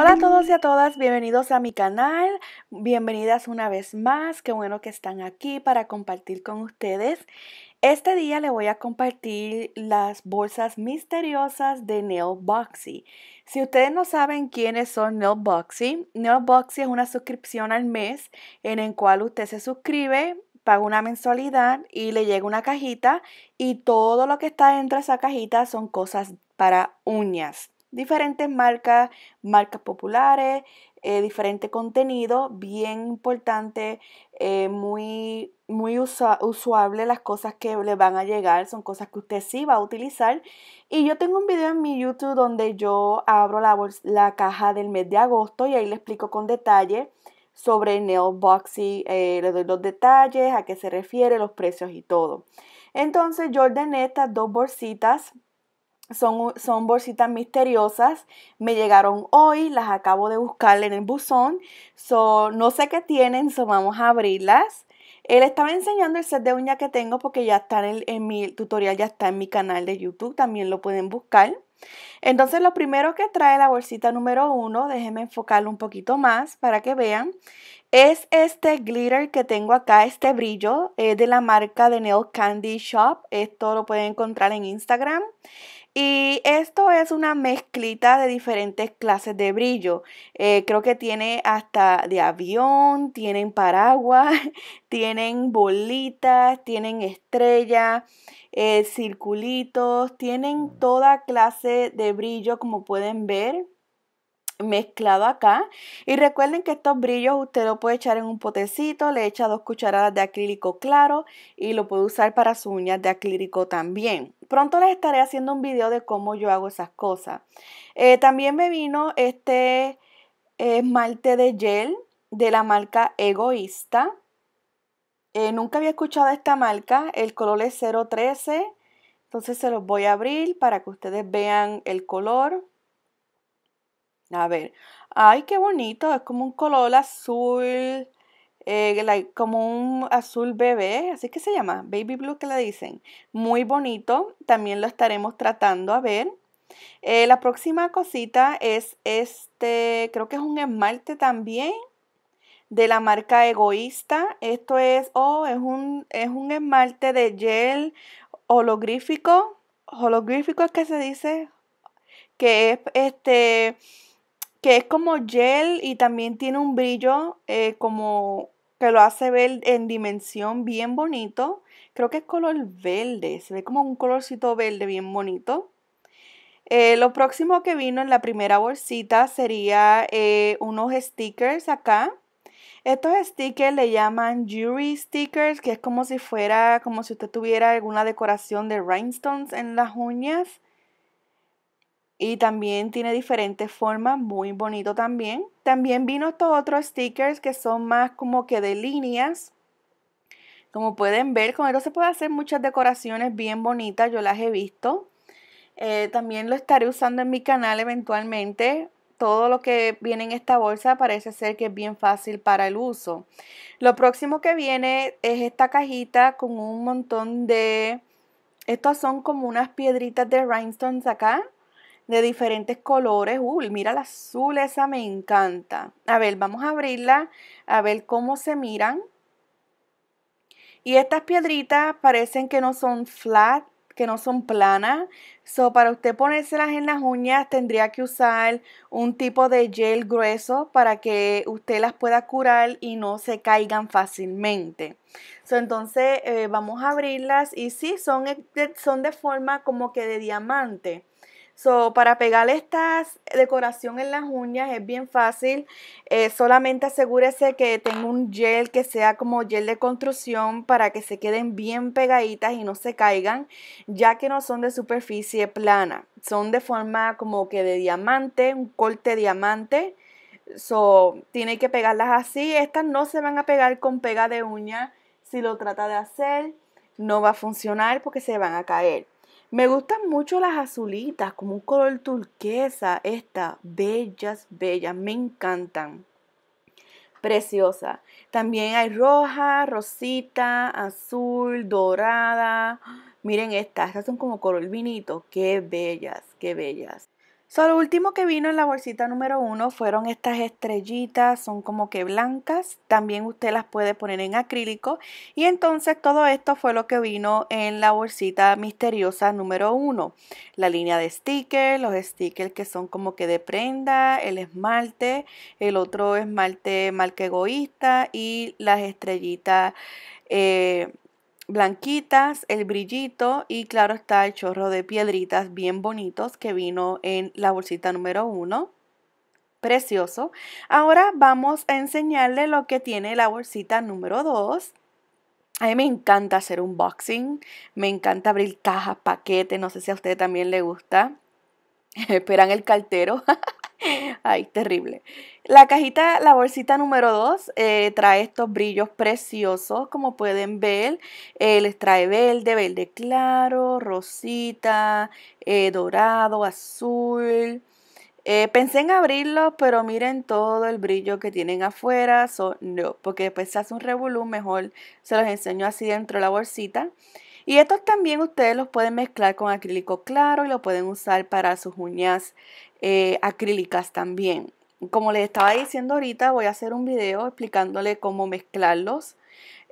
Hola a todos y a todas, bienvenidos a mi canal, bienvenidas una vez más, qué bueno que están aquí para compartir con ustedes. Este día le voy a compartir las bolsas misteriosas de Neil Si ustedes no saben quiénes son Neil Boxy, es una suscripción al mes en el cual usted se suscribe paga una mensualidad y le llega una cajita y todo lo que está dentro de esa cajita son cosas para uñas diferentes marcas, marcas populares, eh, diferente contenido, bien importante, eh, muy, muy usable las cosas que le van a llegar, son cosas que usted sí va a utilizar. Y yo tengo un video en mi YouTube donde yo abro la, la caja del mes de agosto y ahí le explico con detalle sobre Nail Boxy, eh, le doy los detalles, a qué se refiere, los precios y todo. Entonces yo ordené estas dos bolsitas son, bolsitas misteriosas. Me llegaron hoy, las acabo de buscar en el buzón. no sé qué tienen, vamos a abrirlas. Él estaba enseñando el set de uñas que tengo porque ya está en, el, mi tutorial, ya está en mi canal de YouTube, también lo pueden buscar. Entonces lo primero que trae la bolsita número uno, déjenme enfocarlo un poquito más para que vean, es este glitter que tengo acá, este brillo, es de la marca de Nail Candy Shop, esto lo pueden encontrar en Instagram. Y esto es una mezclita de diferentes clases de brillo. Eh, creo que tiene hasta de avión, tienen paraguas, tienen bolitas, tienen estrellas, eh, circulitos, tienen toda clase de brillo como pueden ver mezclado acá. Y recuerden que estos brillos usted lo puede echar en un potecito, le echa dos cucharadas de acrílico claro y lo puede usar para sus uñas de acrílico también. Pronto les estaré haciendo un video de cómo yo hago esas cosas. Eh, también me vino este esmalte de gel de la marca Egoísta. Eh, nunca había escuchado esta marca, el color es 013, entonces se los voy a abrir para que ustedes vean el color. A ver. Ay, qué bonito. Es como un color azul. Eh, como un azul bebé, así que se llama, baby blue que le dicen. Muy bonito, también lo estaremos tratando a ver. Eh, la próxima cosita es este, creo que es un esmalte también de la marca Egoísta. Esto es, oh, es un, es un esmalte de gel holográfico. Holográfico es que se dice que es este que es como gel y también tiene un brillo eh, como que lo hace ver en dimensión bien bonito. Creo que es color verde, se ve como un colorcito verde bien bonito. Eh, lo próximo que vino en la primera bolsita sería eh, unos stickers acá. Estos stickers le llaman jewelry stickers, que es como si fuera, como si usted tuviera alguna decoración de rhinestones en las uñas. Y también tiene diferentes formas, muy bonito también. También vino estos otros stickers que son más como que de líneas. Como pueden ver, con esto se puede hacer muchas decoraciones bien bonitas, yo las he visto. Eh, también lo estaré usando en mi canal eventualmente. Todo lo que viene en esta bolsa parece ser que es bien fácil para el uso. Lo próximo que viene es esta cajita con un montón de... estas son como unas piedritas de rhinestones acá de diferentes colores. Uy, mira la azul, esa me encanta. A ver, vamos a abrirla, a ver cómo se miran. Y estas piedritas parecen que no son flat, que no son planas. So, para usted ponérselas en las uñas tendría que usar un tipo de gel grueso para que usted las pueda curar y no se caigan fácilmente. entonces eh, vamos a abrirlas y sí, son, eh, son de forma como que de diamante. So, para pegar estas decoración en las uñas es bien fácil. Eh, solamente asegúrese que tenga un gel que sea como gel de construcción para que se queden bien pegaditas y no se caigan, ya que no son de superficie plana. Son de forma como que de diamante, un corte diamante. So, tiene que pegarlas así. Estas no se van a pegar con pega de uña. Si lo trata de hacer, no va a funcionar porque se van a caer. Me gustan mucho las azulitas, como un color turquesa, estas bellas, bellas, me encantan. Preciosa. También hay roja, rosita, azul, dorada. Miren estas, estas son como color vinito, qué bellas, qué bellas lo último que vino en la bolsita número uno fueron estas estrellitas, son como que blancas, también usted las puede poner en acrílico y entonces todo esto fue lo que vino en la bolsita misteriosa número uno. La línea de stickers, los stickers que son como que de prenda, el esmalte, el otro esmalte que egoísta y las estrellitas eh, blanquitas, el brillito y claro está el chorro de piedritas bien bonitos que vino en la bolsita número uno Precioso. Ahora vamos a enseñarle lo que tiene la bolsita número dos A mí me encanta hacer un unboxing, me encanta abrir cajas, paquetes, no sé si a usted también le gusta. Esperan el cartero. Ay, terrible. La cajita, la bolsita número 2 eh, trae estos brillos preciosos, como pueden ver. Eh, les trae verde, verde claro, rosita, eh, dorado, azul. pensé en abrirlos, pero miren todo el brillo que tienen afuera. no, porque después se hace un revolú, mejor se los enseño así dentro de la bolsita. Y estos también ustedes los pueden mezclar con acrílico claro y lo pueden usar para sus uñas eh, acrílicas también. Como les estaba diciendo ahorita, voy a hacer un video explicándole cómo mezclarlos.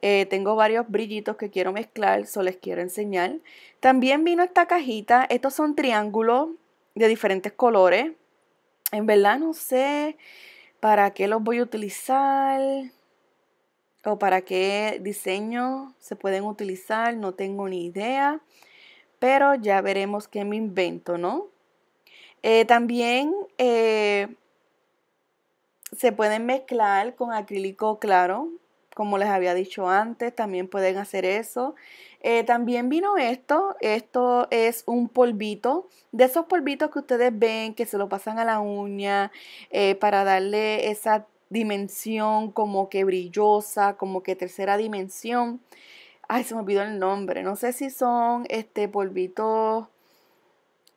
Eh, tengo varios brillitos que quiero mezclar, solo les quiero enseñar. También vino esta cajita. Estos son triángulos de diferentes colores. En verdad no sé para qué los voy a utilizar o para qué diseño se pueden utilizar, no tengo ni idea, pero ya veremos qué me invento, ¿no? Eh, también eh, se pueden mezclar con acrílico claro, como les había dicho antes, también pueden hacer eso. Eh, también vino esto, esto es un polvito, de esos polvitos que ustedes ven que se lo pasan a la uña para darle esa dimensión como que brillosa, como que tercera dimensión. Ay, se me olvidó el nombre. No sé si son este polvito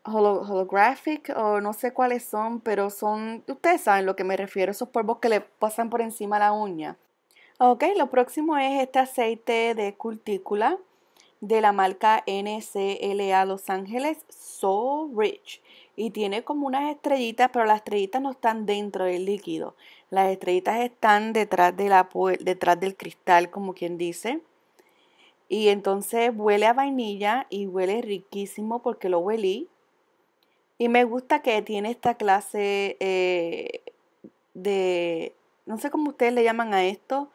holographic o no sé cuáles son, pero son, ustedes saben lo que me refiero, esos polvos que le pasan por encima a la uña. Ok, lo próximo es este aceite de cultícula de la marca NCLA Los Ángeles, So Rich. Y tiene como unas estrellitas, pero las estrellitas no están dentro del líquido. Las estrellitas están detrás, de la, detrás del cristal, como quien dice. Y entonces huele a vainilla y huele riquísimo porque lo huelí. Y me gusta que tiene esta clase eh, de, no sé cómo ustedes le llaman a esto,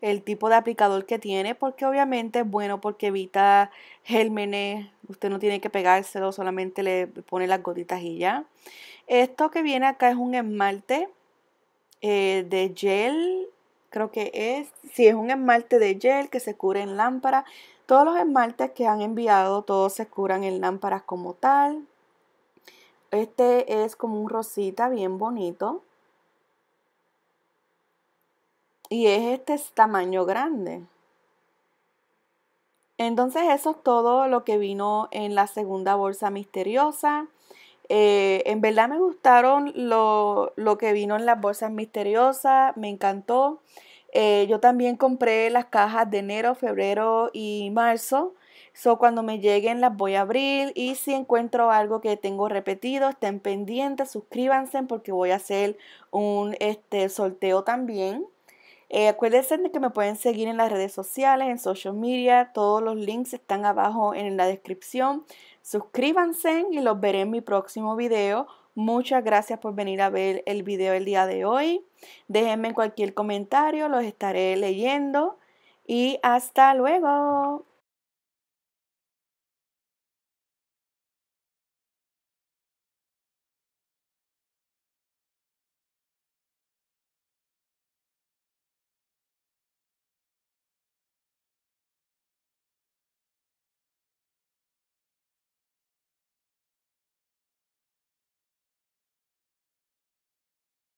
el tipo de aplicador que tiene, porque obviamente es bueno porque evita gérmenes, usted no tiene que pegárselo, solamente le pone las gotitas y ya. Esto que viene acá es un esmalte eh, de gel, creo que es, si es un esmalte de gel que se cura en lámpara. Todos los esmaltes que han enviado, todos se curan en lámparas como tal. Este es como un rosita bien bonito y es este tamaño grande. Entonces eso es todo lo que vino en la segunda bolsa misteriosa. Eh, en verdad me gustaron lo, que vino en las bolsas misteriosas, me encantó. Eh, yo también compré las cajas de enero, febrero y marzo. So, cuando me lleguen las voy a abrir y si encuentro algo que tengo repetido, estén pendientes, suscríbanse porque voy a hacer un este, sorteo también. Eh, acuérdense de que me pueden seguir en las redes sociales, en social media. Todos los links están abajo en la descripción. Suscríbanse y los veré en mi próximo video. Muchas gracias por venir a ver el video el día de hoy. Déjenme cualquier comentario, los estaré leyendo. Y hasta luego.